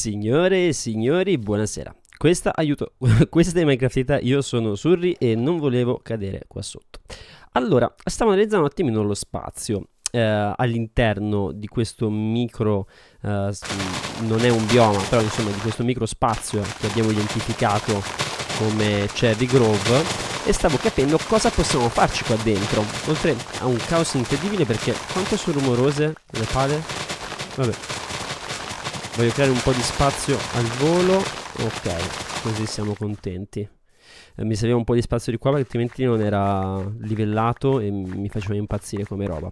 Signore e signori, buonasera. Questa, aiuto, questa è Minecraftita, io sono Surri e non volevo cadere qua sotto. Allora, stavo analizzando un attimino lo spazio. Eh, all'interno di questo micro, eh, non è un bioma, però insomma di questo micro spazio che abbiamo identificato come Cherry Grove e stavo capendo cosa possiamo farci qua dentro. Oltre a un caos incredibile perché quanto sono rumorose le pale. Vabbè, Voglio creare un po' di spazio al volo. Ok, così siamo contenti. Eh, mi serviva un po' di spazio di qua perché altrimenti non era livellato e mi faceva impazzire come roba.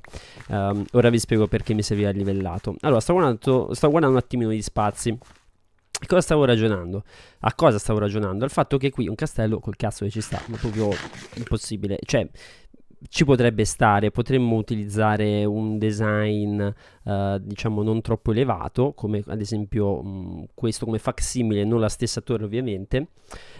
Um, ora vi spiego perché mi serviva il livellato. Allora, stavo guardando, stavo guardando un attimino gli spazi. cosa stavo ragionando? A cosa stavo ragionando? Al fatto che qui un castello col cazzo che ci sta, ma proprio impossibile. Cioè, ci potrebbe stare, potremmo utilizzare un design eh, diciamo non troppo elevato, come ad esempio mh, mm, questo come facsimile, non la stessa torre ovviamente,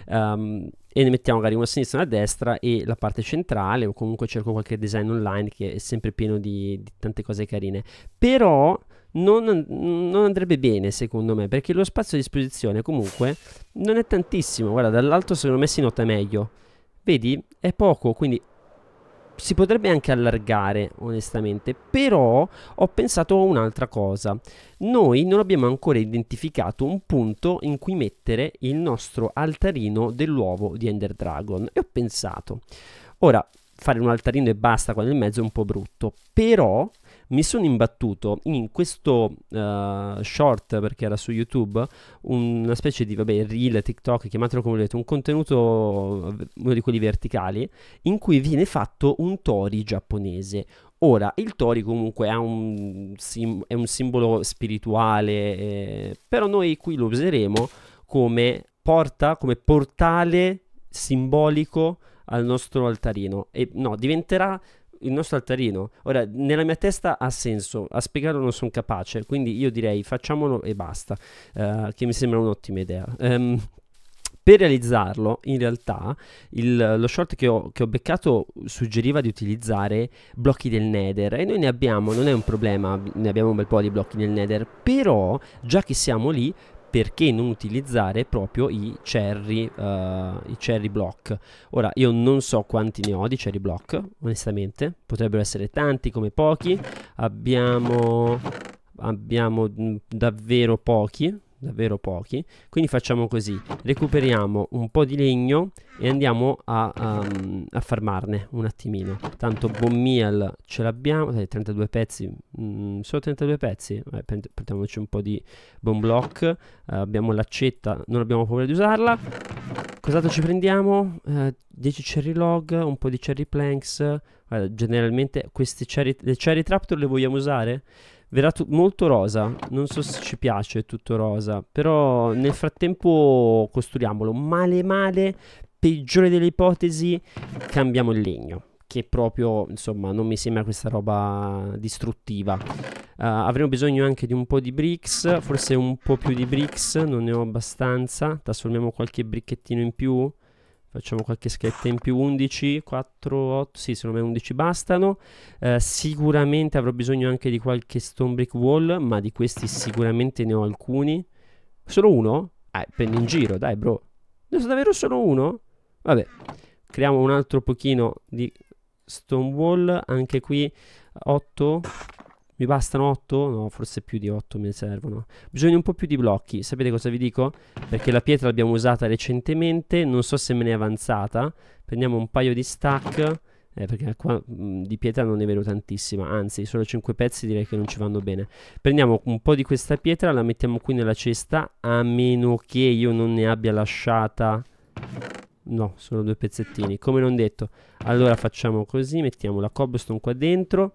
um, e ne mettiamo magari una a sinistra e una a destra e la parte centrale o comunque cerco qualche design online che è sempre pieno di, di tante cose carine. Però non, non, andrebbe bene secondo me perché lo spazio a disposizione comunque non è tantissimo, guarda dall'alto secondo me si nota meglio. Vedi? È poco, quindi si potrebbe anche allargare onestamente però ho pensato a un'altra cosa noi non abbiamo ancora identificato un punto in cui mettere il nostro altarino dell'uovo di Ender Dragon e ho pensato ora fare un altarino e basta qua nel mezzo è un po' brutto però mi sono imbattuto in questo uh, short, perché era su YouTube, una specie di, vabbè, reel, TikTok, chiamatelo come volete, un contenuto, uno di quelli verticali, in cui viene fatto un tori giapponese. Ora, il tori comunque un sim- è un simbolo spirituale, eh, però noi qui lo useremo come porta, come portale simbolico al nostro altarino e no, diventerà il nostro altarino. Ora, nella mia testa ha senso, a spiegarlo non sono capace, quindi io direi facciamolo e basta, uh, che mi sembra un'ottima idea. Um, per realizzarlo, in realtà, il, lo short che ho, che ho, beccato suggeriva di utilizzare blocchi del Nether e noi ne abbiamo, non è un problema, ne abbiamo un bel po' di blocchi del Nether, però già che siamo lì perché non utilizzare proprio i cherry, uh, i cherry block? Ora, io non so quanti ne ho di cherry block, onestamente, potrebbero essere tanti come pochi, abbiamo, abbiamo mm, davvero pochi, davvero pochi quindi facciamo così recuperiamo un po' di legno e andiamo a, um, a farmarne un attimino tanto buon meal ce l'abbiamo 32 pezzi mm, solo 32 pezzi Vabbè, prendiamoci un po' di buon block uh, eh, abbiamo l'accetta non abbiamo paura di usarla cos'altro ci prendiamo? Uh, eh, 10 cherry log un po' di cherry planks Guarda, generalmente queste cherry, le cherry traptor le vogliamo usare? Verrà molto rosa, non so se ci piace tutto rosa, però nel frattempo costruiamolo. Male male, peggiore delle ipotesi, cambiamo il legno, che proprio, insomma, non mi sembra questa roba distruttiva. Uh, avremo bisogno anche di un po' di bricks, forse un po' più di bricks, non ne ho abbastanza. Trasformiamo qualche bricchettino in più. Facciamo qualche schetta in più, 11, 4, 8, sì secondo me 11 bastano. Eh, sicuramente avrò bisogno anche di qualche stone brick wall, ma di questi sicuramente ne ho alcuni. Solo uno? Eh, prendi in giro, dai bro. Ne so davvero solo uno? Vabbè, creiamo un altro pochino di stone wall, anche qui 8, mi bastano 8? No, forse più di 8 mi servono. Bisogna un po' più di blocchi. Sapete cosa vi dico? Perché la pietra l'abbiamo usata recentemente. Non so se me ne è avanzata. Prendiamo un paio di stack. Eh, perché qua mh, di pietra non ne vedo tantissima. Anzi, solo 5 pezzi direi che non ci vanno bene. Prendiamo un po' di questa pietra. La mettiamo qui nella cesta. A meno che io non ne abbia lasciata... No, solo due pezzettini. Come non detto. Allora facciamo così. Mettiamo la cobblestone qua dentro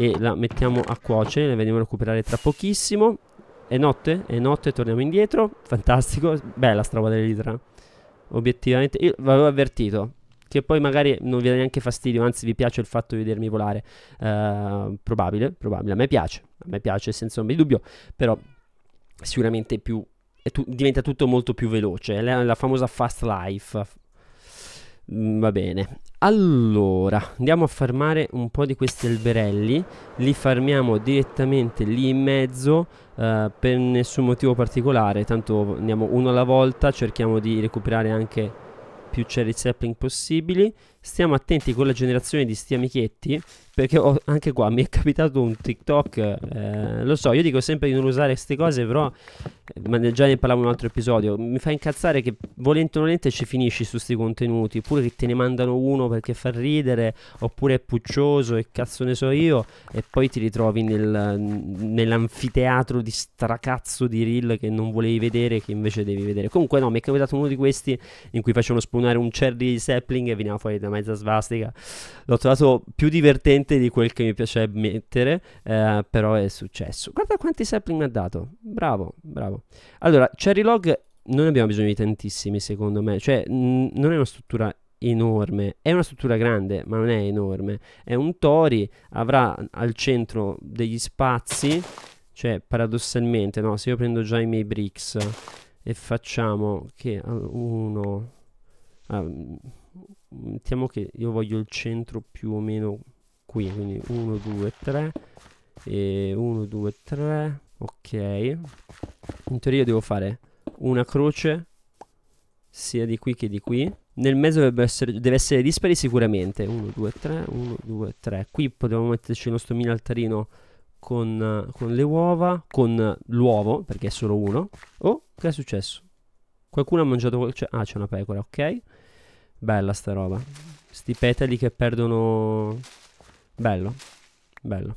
e la mettiamo a cuocere, la vediamo recuperare tra pochissimo. È notte? È notte, torniamo indietro. Fantastico, bella sta roba dell'idra. Obiettivamente, io avevo avvertito. Che poi magari non vi dà neanche fastidio, anzi vi piace il fatto di vedermi volare. Uh, probabile, probabile. A me piace, a me piace senza ombra di dubbio. Però sicuramente più, tu, diventa tutto molto più veloce. La, la famosa fast life Mm, va bene. Allora, andiamo a farmare un po' di questi alberelli. Li farmiamo direttamente lì in mezzo eh, per nessun motivo particolare. Tanto andiamo uno alla volta, cerchiamo di recuperare anche più cherry sapling possibili stiamo attenti con la generazione di sti amichetti perché ho, anche qua mi è capitato un TikTok eh, lo so io dico sempre di non usare queste cose però eh, ma già ne parlavo in un altro episodio mi fa incazzare che volente o nolente ci finisci su questi contenuti oppure che te ne mandano uno perché fa ridere oppure è puccioso e cazzo ne so io e poi ti ritrovi nel, nell'anfiteatro di stracazzo di reel che non volevi vedere che invece devi vedere comunque no mi è capitato uno di questi in cui facevano spawnare un cherry sapling e veniva fuori da me mezza svastica. L'ho trovato più divertente di quel che mi piaceva mettere, eh, però è successo. Guarda quanti sapling mi ha dato. Bravo, bravo. Allora, Cherry Log non abbiamo bisogno di tantissimi, secondo me. Cioè, n- non è una struttura enorme. È una struttura grande, ma non è enorme. È un Tori, avrà al centro degli spazi. Cioè, paradossalmente, no? Se io prendo già i miei bricks e facciamo che uno... Ah, mettiamo mm, che io voglio il centro più o meno qui, quindi 1, 2, 3 e 1, 2, 3, ok. In teoria devo fare una croce sia di qui che di qui. Nel mezzo deve essere, deve essere dispari sicuramente. 1, 2, 3, 1, 2, 3. Qui potremmo metterci il nostro mini altarino con, con le uova, con l'uovo, perché è solo uno. Oh, che è successo? Qualcuno ha mangiato... Cioè, ah, c'è una pecora, ok. Bella sta roba. Sti petali che perdono... Bello. Bello.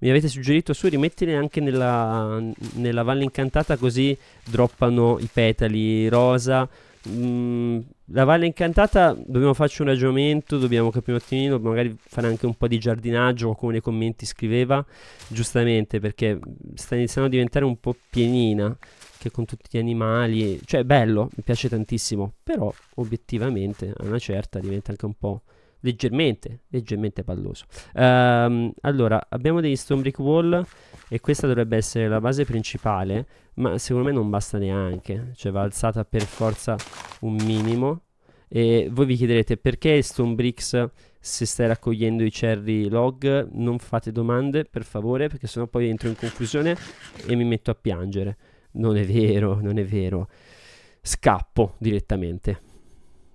Mi avete suggerito su rimettere anche nella, nella valle incantata così droppano i petali rosa. Mm, la valle incantata dobbiamo farci un ragionamento, dobbiamo capire un attimino, magari fare anche un po' di giardinaggio come nei commenti scriveva, giustamente perché sta iniziando a diventare un po' pienina anche con tutti gli animali, cioè è bello, mi piace tantissimo, però obiettivamente a una certa diventa anche un po' leggermente, leggermente palloso. Um, allora, abbiamo degli stone brick wall e questa dovrebbe essere la base principale, ma secondo me non basta neanche, cioè va alzata per forza un minimo. E voi vi chiederete perché stone bricks se stai raccogliendo i cherry log non fate domande per favore perché sennò poi entro in confusione e mi metto a piangere non è vero, non è vero. Scappo direttamente,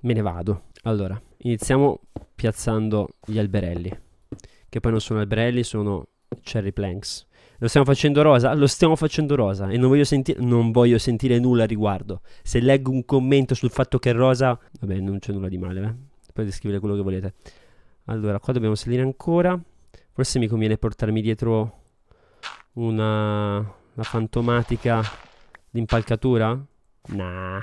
me ne vado. Allora, iniziamo piazzando gli alberelli, che poi non sono alberelli, sono cherry planks. Lo stiamo facendo rosa? Lo stiamo facendo rosa e non voglio, senti- non voglio sentire nulla al riguardo. Se leggo un commento sul fatto che è rosa, vabbè, non c'è nulla di male, eh? potete scrivere quello che volete. Allora, qua dobbiamo salire ancora. Forse mi conviene portarmi dietro una, una fantomatica L'impalcatura? Nah.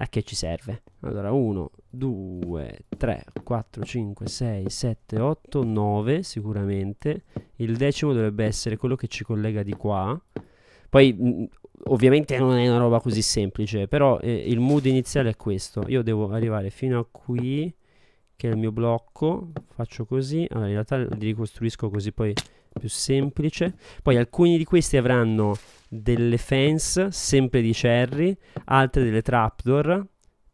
A che ci serve? Allora, 1, 2, 3, 4, 5, 6, 7, 8, 9 sicuramente. Il decimo dovrebbe essere quello che ci collega di qua. Poi, mm, ovviamente non è una roba così semplice, però eh, il mood iniziale è questo. Io devo arrivare fino a qui, che è il mio blocco. Faccio così. Allora, in realtà li ricostruisco così poi più semplice. Poi alcuni di questi avranno delle fence, sempre di cherry, altre delle trapdoor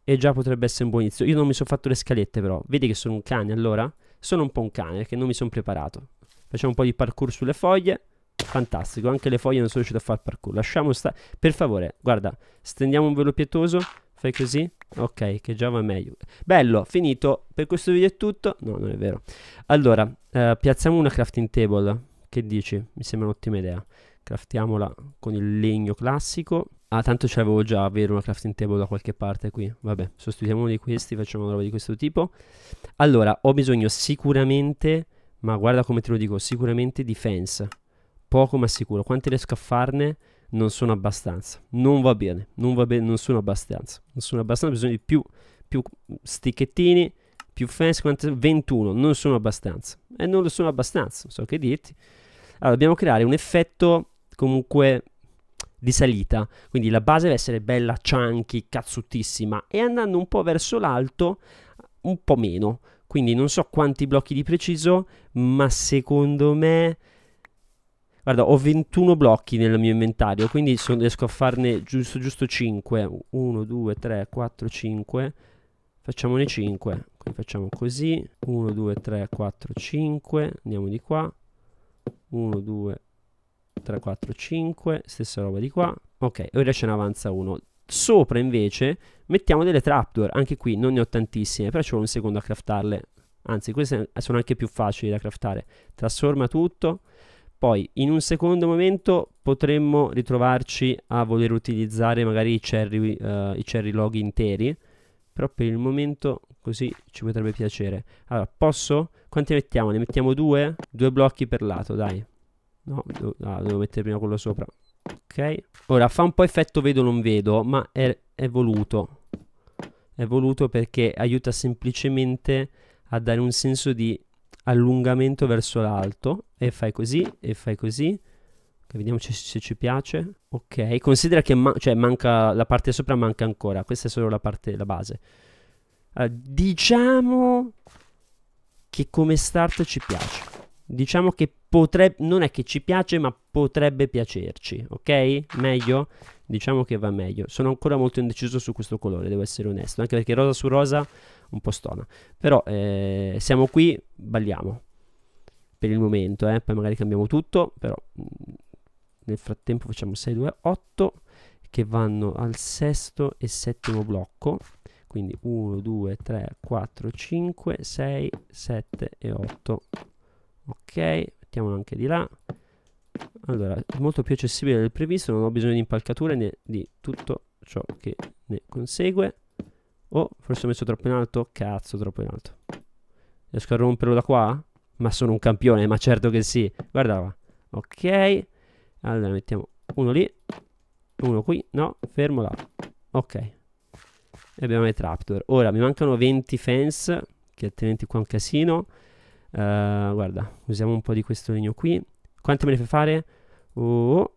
e già potrebbe essere un buon inizio. Io non mi sono fatto le scalette però, vedi che sono un cane allora? Sono un po' un cane perché non mi sono preparato. Facciamo un po' di parkour sulle foglie. Fantastico, anche le foglie non sono riuscito a fare parkour. Lasciamo stare. Per favore, guarda, stendiamo un velo pietoso. Fai così. Ok, che già va meglio. Bello, finito. Per questo video è tutto. No, non è vero. Allora, eh, piazziamo una crafting table. Che dici? Mi sembra un'ottima idea. Craftiamola con il legno classico. Ah, tanto ce l'avevo già, vero, una crafting table da qualche parte qui. Vabbè, sostituiamo uno di questi, facciamo una roba di questo tipo. Allora, ho bisogno sicuramente, ma guarda come te lo dico, sicuramente di fence. Poco ma sicuro. Quanti riesco a farne? Non sono abbastanza. Non va bene, non va bene, non sono abbastanza. Non sono abbastanza, ho bisogno di più, più sticchettini, più fence. Quanti? 21, non sono abbastanza. E eh, non lo sono abbastanza, non so che dirti allora, dobbiamo creare un effetto comunque di salita, quindi la base deve essere bella chunky, cazzutissima e andando un po' verso l'alto, un po' meno. Quindi non so quanti blocchi di preciso, ma secondo me... Guarda, ho 21 blocchi nel mio inventario, quindi sono, riesco a farne giusto, giusto 5. 1, 2, 3, 4, 5. Facciamone 5. Quindi facciamo così. 1, 2, 3, 4, 5. Andiamo di qua. 1, 2, 3, 4, 5, stessa roba di qua. Ok, ora ce ne avanza uno. Sopra invece mettiamo delle trapdoor, anche qui non ne ho tantissime, però ci vuole un secondo a craftarle. Anzi, queste sono anche più facili da craftare. Trasforma tutto. Poi in un secondo momento potremmo ritrovarci a voler utilizzare magari i cherry, uh, eh, i cherry log interi però per il momento così ci potrebbe piacere. Allora, posso? Quanti mettiamo? Ne mettiamo due? Due blocchi per lato, dai. No, do ah, devo mettere prima quello sopra. Ok. Ora, fa un po' effetto vedo non vedo, ma è, è voluto. È voluto perché aiuta semplicemente a dare un senso di allungamento verso l'alto. E fai così, e fai così, vediamo se, se, ci piace. Ok, considera che ma- cioè manca la parte sopra manca ancora, questa è solo la parte la base. Allora, diciamo che come start ci piace. Diciamo che potrebbe non è che ci piace, ma potrebbe piacerci, ok? Meglio? Diciamo che va meglio. Sono ancora molto indeciso su questo colore, devo essere onesto, anche perché rosa su rosa un po' stona. Però eh, siamo qui, balliamo. Per il momento, eh? poi magari cambiamo tutto, però mm, nel frattempo facciamo 6, 2, 8 che vanno al sesto e settimo blocco quindi 1, 2, 3, 4, 5, 6, 7 e 8 ok, mettiamolo anche di là allora, è molto più accessibile del previsto non ho bisogno di impalcature né di tutto ciò che ne consegue oh, forse ho messo troppo in alto cazzo, troppo in alto riesco a romperlo da qua? ma sono un campione, ma certo che sì guarda qua ok allora mettiamo uno lì uno qui no fermo là ok e abbiamo i trapdoor ora mi mancano 20 fence che altrimenti qua è un casino uh, guarda usiamo un po' di questo legno qui quante me ne fai fare? Oh,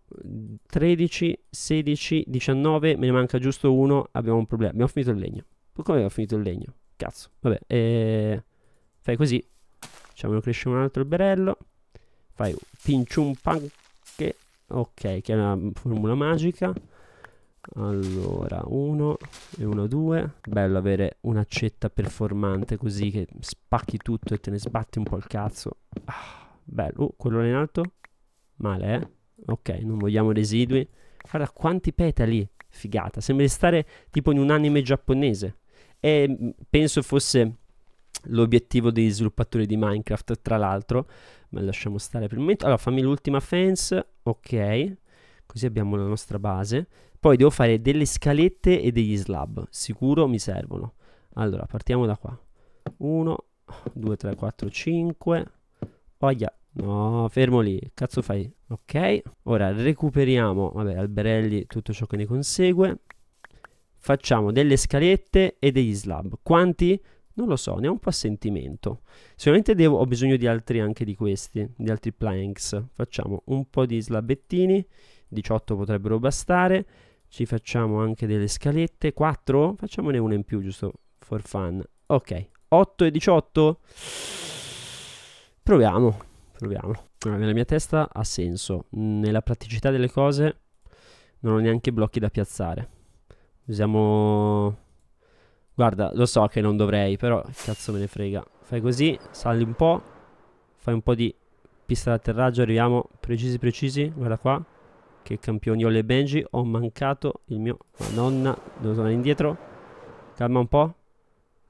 13, 16, 19 me ne manca giusto uno abbiamo un problema abbiamo finito il legno come abbiamo finito il legno? cazzo vabbè eh, fai così facciamolo crescere un altro alberello fai un pinch un pan ok che è una formula magica allora 1 e 1 2 bello avere un'accetta performante così che spacchi tutto e te ne sbatti un po' il cazzo ah, bello oh, quello in alto male eh ok non vogliamo residui guarda quanti petali figata sembra di stare tipo in un anime giapponese e mm, penso fosse l'obiettivo degli sviluppatori di Minecraft tra l'altro ma lasciamo stare per il momento. Allora, fammi l'ultima fence, ok, così abbiamo la nostra base. Poi devo fare delle scalette e degli slab, sicuro mi servono. Allora, partiamo da qua. 1, 2, 3, 4, 5. Oia, No, fermo lì. Cazzo fai? Ok. Ora recuperiamo, vabbè, alberelli, tutto ciò che ne consegue. Facciamo delle scalette e degli slab. Quanti? Non lo so, ne ho un po' a sentimento. Sicuramente devo, ho bisogno di altri anche di questi, di altri planks. Facciamo un po' di slabettini, 18 potrebbero bastare. Ci facciamo anche delle scalette, 4? Facciamone una in più, giusto for fun. Ok, 8 e 18? Proviamo, proviamo. Allora, ah, nella mia testa ha senso. Nella praticità delle cose non ho neanche blocchi da piazzare. Usiamo Guarda, lo so che non dovrei, però cazzo me ne frega. Fai così, sali un po', fai un po' di pista d'atterraggio, arriviamo precisi precisi, guarda qua. Che campioni ho le Benji, ho mancato il mio madonna, devo tornare indietro. Calma un po'.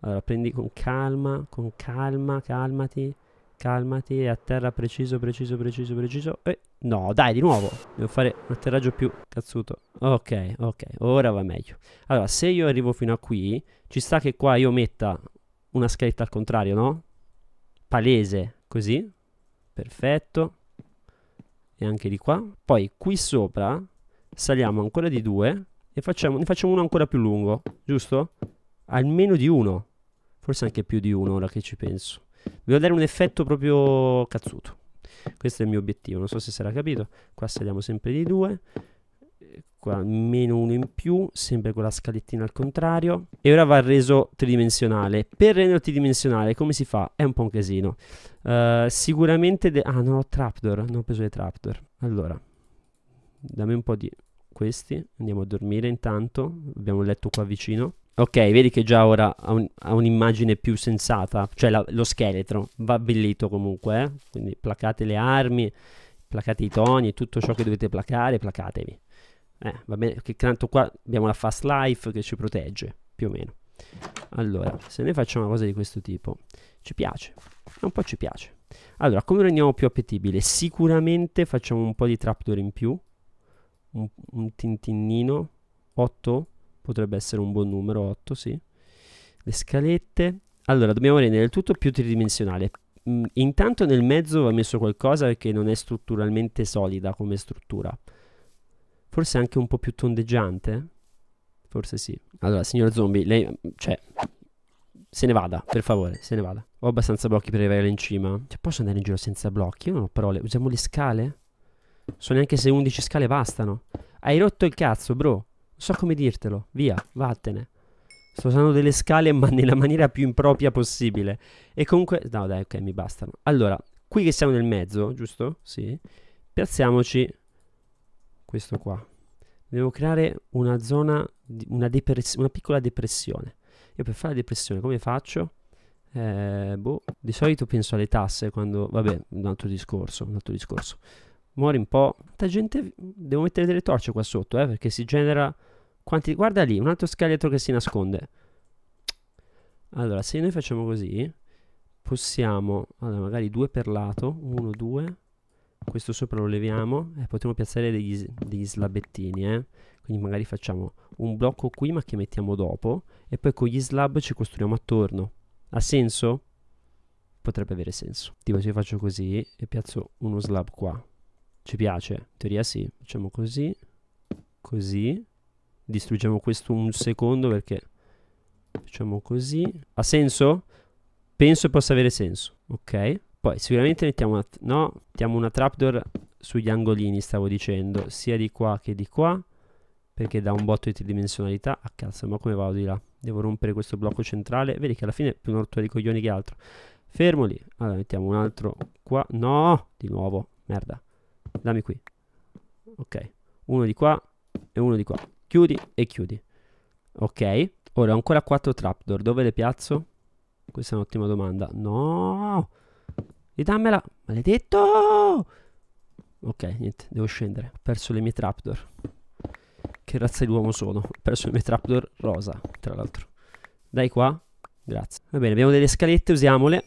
Allora, prendi con calma, con calma, calmati. Calmati, atterra preciso, preciso, preciso, preciso. E... Eh, no, dai, di nuovo. Devo fare un atterraggio più cazzuto. Ok, ok, ora va meglio. Allora, se io arrivo fino a qui, ci sta che qua io metta una scaletta al contrario, no? Palese, così. Perfetto. E anche di qua. Poi qui sopra saliamo ancora di due e facciamo, ne facciamo uno ancora più lungo, giusto? Almeno di uno. Forse anche più di uno, ora che ci penso. Devo dare un effetto proprio cazzuto. Questo è il mio obiettivo, non so se sarà capito. Qua saliamo sempre di due. Qua meno uno in più, sempre con la scalettina al contrario. E ora va reso tridimensionale. Per renderlo tridimensionale come si fa? È un po' un casino. Uh, sicuramente... ah, non ho trapdoor, non ho preso le trapdoor. Allora, dammi un po' di questi. Andiamo a dormire intanto. Abbiamo un letto qua vicino. Ok, vedi che già ora ha, un, ha un'immagine più sensata, cioè la, lo scheletro va abbellito comunque, eh? quindi placate le armi, placate i toni, e tutto ciò che dovete placare, placatevi. Eh, va bene, che tanto qua abbiamo la fast life che ci protegge, più o meno. Allora, se noi facciamo una cosa di questo tipo, ci piace, un po' ci piace. Allora, come rendiamo più appetibile? Sicuramente facciamo un po' di trapdoor in più, un, un tintinnino, 8 potrebbe essere un buon numero, 8 sì. Le scalette, allora dobbiamo rendere il tutto più tridimensionale. Mm, intanto nel mezzo va messo qualcosa che non è strutturalmente solida come struttura. Forse anche un po' più tondeggiante? Forse sì. Allora, signor zombie, lei... Mm, cioè... Se ne vada, per favore, se ne vada. Ho abbastanza blocchi per arrivare là in cima. Cioè, posso andare in giro senza blocchi? Io non ho parole. Usiamo le scale? So neanche se 11 scale bastano. Hai rotto il cazzo, bro. Non so come dirtelo. Via, vattene. Sto usando delle scale, ma nella maniera più impropria possibile. E comunque. No, dai, ok, mi bastano. Allora, qui che siamo nel mezzo, giusto? Sì. Piazziamoci questo qua. Devo creare una zona, una, una piccola depressione. Io per fare la depressione come faccio? Eh, boh, di solito penso alle tasse quando... Vabbè, un altro discorso, un altro discorso. Muori un po'. Tanta gente... Devo mettere delle torce qua sotto, eh, perché si genera quanti... Guarda lì, un altro scheletro che si nasconde. Allora, se noi facciamo così, possiamo... Allora, magari due per lato. Uno, due. Questo sopra lo leviamo. E potremmo piazzare degli, degli slabettini, eh. Quindi magari facciamo un blocco qui, ma che mettiamo dopo. E poi con gli slab ci costruiamo attorno. Ha senso? Potrebbe avere senso. Tipo, se io faccio così e piazzo uno slab qua. Ci piace? In teoria sì. Facciamo così. Così distruggiamo questo un secondo perché facciamo così. Ha senso? Penso possa avere senso. Ok. Poi sicuramente mettiamo una, no, mettiamo una trapdoor sugli angolini, stavo dicendo, sia di qua che di qua, perché dà un botto di tridimensionalità. A ah, cazzo, ma come vado di là? Devo rompere questo blocco centrale. Vedi che alla fine è più un orto di coglioni che altro. Fermo lì. Allora, mettiamo un altro qua. No, di nuovo. Merda. Dammi qui. Ok. Uno di qua e uno di qua chiudi e chiudi. Ok, ora ho ancora 4 trapdoor, dove le piazzo? Questa è un'ottima domanda. No! Ridammela! Maledetto! Ok, niente, devo scendere. Ho perso le mie trapdoor. Che razza di uomo sono? Ho perso le mie trapdoor rosa, tra l'altro. Dai qua. Grazie. Va bene, abbiamo delle scalette, usiamole.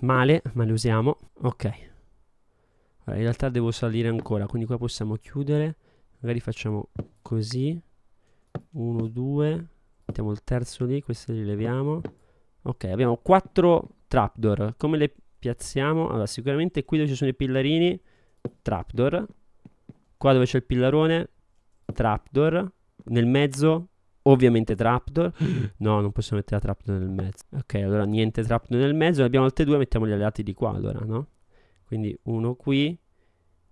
Male, ma le usiamo. Ok. Allora, in realtà devo salire ancora, quindi qua possiamo chiudere magari facciamo così 1 2 mettiamo il terzo lì questo li leviamo ok abbiamo 4 trapdoor come le piazziamo allora sicuramente qui dove ci sono i pillarini trapdoor qua dove c'è il pillarone trapdoor nel mezzo ovviamente trapdoor no non possiamo mettere la trapdoor nel mezzo ok allora niente trapdoor nel mezzo ne abbiamo altre due mettiamo gli alleati di qua allora no quindi uno qui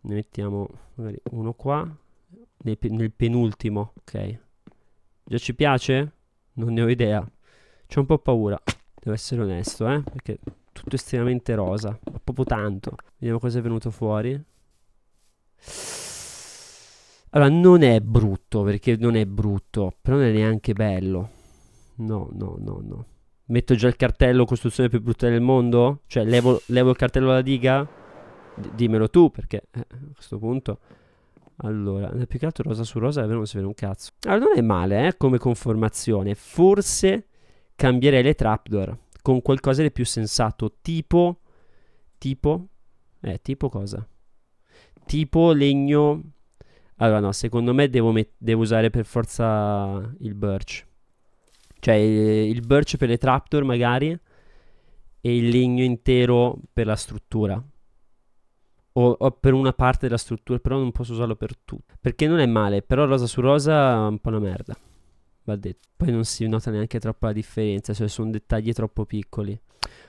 ne mettiamo magari uno qua nel, nel penultimo, ok. Già ci piace? Non ne ho idea. C'ho un po' paura, devo essere onesto, eh, perché tutto estremamente rosa, ma proprio tanto. Vediamo cosa è venuto fuori. Allora, non è brutto, perché non è brutto, però non è neanche bello. No, no, no, no. Metto già il cartello costruzione più brutta del mondo? Cioè, levo, levo il cartello alla diga? D- dimmelo tu, perché eh, a questo punto... Allora, eh, più che altro rosa su rosa davvero non si vede un cazzo. Allora, non è male, eh, come conformazione. Forse cambierei le trapdoor con qualcosa di più sensato, tipo... Tipo... Eh, tipo cosa? Tipo legno... Allora, no, secondo me devo, devo usare per forza il birch. Cioè, eh, il birch per le trapdoor magari e il legno intero per la struttura o, o, per una parte della struttura, però non posso usarlo per tutto. Perché non è male, però rosa su rosa è un po' una merda. Va detto. Poi non si nota neanche troppo la differenza, cioè sono dettagli troppo piccoli.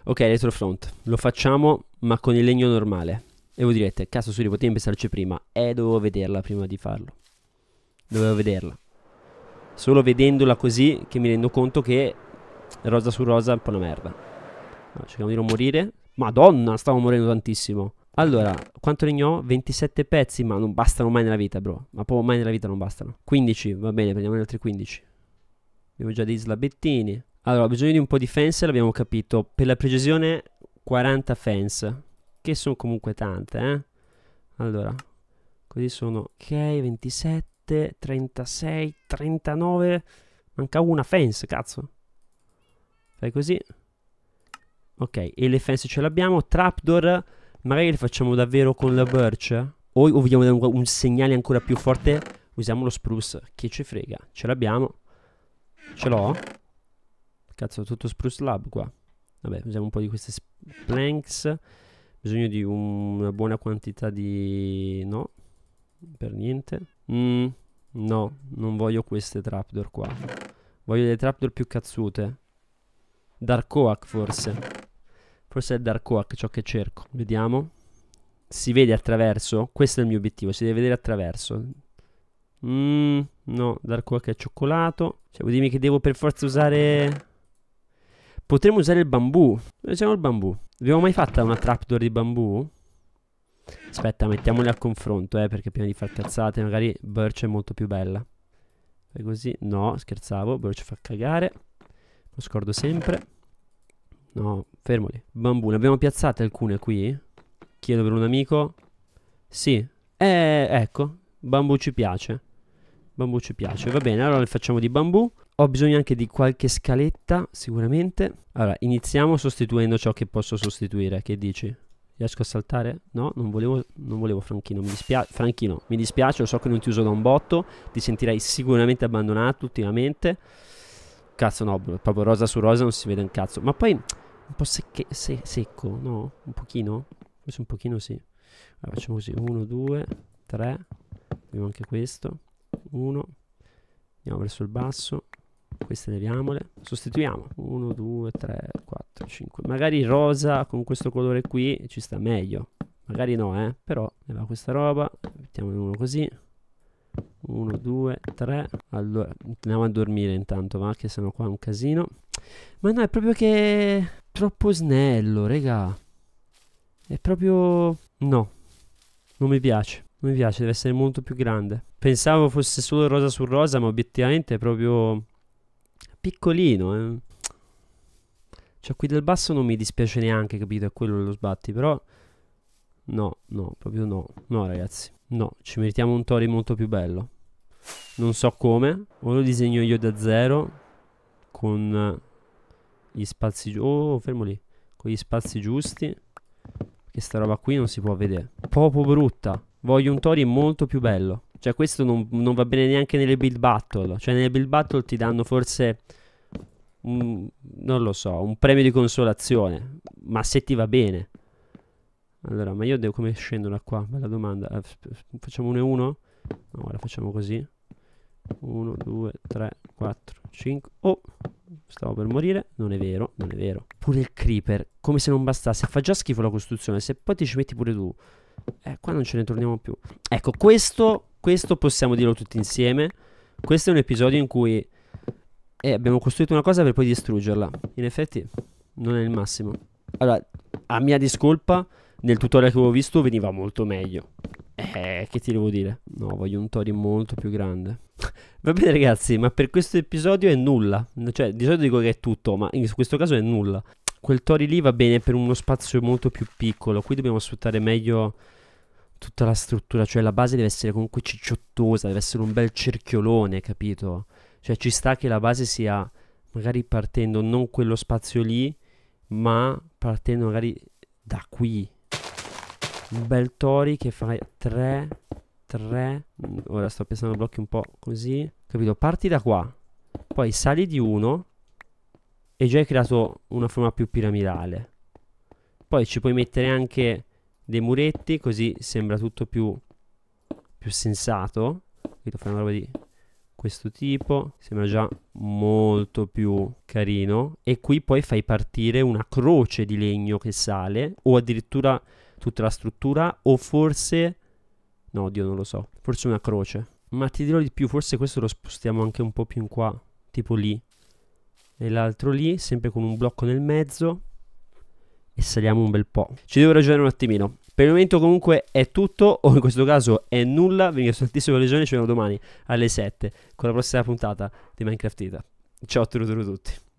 Ok, retrofront. Lo facciamo, ma con il legno normale. E voi direte, cazzo, Suri, potevi pensarci prima. Eh, dovevo vederla prima di farlo. Dovevo vederla. Solo vedendola così che mi rendo conto che rosa su rosa è un po' una merda. No, cerchiamo di non morire. Madonna, stavo morendo tantissimo. Allora, quanto ne ho? 27 pezzi, ma non bastano mai nella vita, bro. Ma proprio mai nella vita non bastano. 15, va bene, prendiamo gli altri 15. Abbiamo già dei slabettini. Allora, ho bisogno di un po' di fence, l'abbiamo capito. Per la precisione, 40 fence. Che sono comunque tante, eh. Allora, così sono... Ok, 27, 36, 39... Manca una fence, cazzo. Fai così. Ok, e le fence ce l'abbiamo. Trapdoor... Magari le facciamo davvero con la birch. O, o vogliamo dare un, un, segnale ancora più forte. Usiamo lo spruce. Che ci frega. Ce l'abbiamo. Ce l'ho. Cazzo, tutto spruce lab qua. Vabbè, usiamo un po' di queste planks. Bisogno di un, una buona quantità di... No. Per niente. Mm, no, non voglio queste trapdoor qua. Voglio delle trapdoor più cazzute. Dark Oak forse. Forse è Dark Work ciò che cerco. Vediamo. Si vede attraverso? Questo è il mio obiettivo, si deve vedere attraverso. Mm, no, Dark Work è cioccolato. Cioè, vuol dirmi che devo per forza usare... Potremmo usare il bambù. Usiamo il bambù? Abbiamo mai fatto una trapdoor di bambù? Aspetta, mettiamole a confronto, eh, perché prima di far cazzate, magari Birch è molto più bella. Fai così? No, scherzavo, Birch fa cagare. Lo scordo sempre. No, fermoli. Bambù, ne abbiamo piazzate alcune qui? Chiedo per un amico. Sì. Eh, ecco. Bambù ci piace. Bambù ci piace. Va bene, allora le facciamo di bambù. Ho bisogno anche di qualche scaletta, sicuramente. Allora, iniziamo sostituendo ciò che posso sostituire. Che dici? Riesco a saltare? No, non volevo, non volevo Franchino, mi dispiace, Franchino, mi dispiace, lo so che non ti uso da un botto, ti sentirei sicuramente abbandonato ultimamente. Cazzo no, proprio rosa su rosa non si vede un cazzo. Ma poi un po' secche, se, secco, no? Un pochino? Forse un pochino sì. Allora, facciamo così, 1, 2, 3, abbiamo anche questo, 1, andiamo verso il basso, queste leviamole, sostituiamo, 1, 2, 3, 4, 5, magari rosa con questo colore qui ci sta meglio, magari no, eh? però ne questa roba, mettiamo uno così, 1, 2, 3. Allora, andiamo a dormire intanto, va che sennò qua è un casino. Ma no, è proprio che Troppo snello, regà. È proprio... No. Non mi piace. Non mi piace, deve essere molto più grande. Pensavo fosse solo rosa su rosa, ma obiettivamente è proprio... Piccolino, eh. Cioè, qui del basso non mi dispiace neanche, capito? È quello lo sbatti, però... No, no, proprio no. No, ragazzi. No, ci meritiamo un Tori molto più bello. Non so come. O lo disegno io da zero. Con gli spazi giusti. Oh, fermo lì. Con gli spazi giusti. Che sta roba qui non si può vedere. Popo brutta. Voglio un Tori molto più bello. Cioè, questo non, non, va bene neanche nelle build battle. Cioè, nelle build battle ti danno forse. Un, non lo so, un premio di consolazione. Ma se ti va bene. Allora, ma io devo come scendo da qua? Bella domanda. Eh, facciamo 1 e 1? No, ora facciamo così. 1, 2, 3, 4, 5. Oh, stavo per morire. Non è vero, non è vero. Pure il creeper, come se non bastasse. Fa già schifo la costruzione. Se poi ti ci metti pure tu, eh, qua non ce ne torniamo più. Ecco, questo, questo possiamo dirlo tutti insieme. Questo è un episodio in cui eh, abbiamo costruito una cosa per poi distruggerla. In effetti, non è il massimo. Allora, a mia discolpa, nel tutorial che avevo visto veniva molto meglio. Eh, che ti devo dire? No, voglio un Tori molto più grande. Va bene ragazzi, ma per questo episodio è nulla. Cioè, di solito dico che è tutto, ma in questo caso è nulla. Quel Tori lì va bene per uno spazio molto più piccolo. Qui dobbiamo sfruttare meglio tutta la struttura. Cioè, la base deve essere comunque cicciottosa, deve essere un bel cerchiolone, capito? Cioè, ci sta che la base sia magari partendo non quello spazio lì, ma partendo magari da qui, un bel tori che fai 3, 3, ora sto pensando a blocchi un po' così, capito? Parti da qua, poi sali di 1 e già hai creato una forma più piramidale. Poi ci puoi mettere anche dei muretti, così sembra tutto più, più sensato. Capito? Fai una roba di questo tipo, sembra già molto più carino. E qui poi fai partire una croce di legno che sale, o addirittura tutta la struttura o forse... No, Dio non lo so. Forse una croce. Ma ti dirò di più, forse questo lo spostiamo anche un po' più in qua, tipo lì. E l'altro lì, sempre con un blocco nel mezzo. E saliamo un bel po'. Ci devo ragionare un attimino. Per il momento comunque è tutto, o in questo caso è nulla. Vi ringrazio tantissimo per la legione, ci vediamo domani alle 7 con la prossima puntata di Minecraft Ita. Ciao a tutti.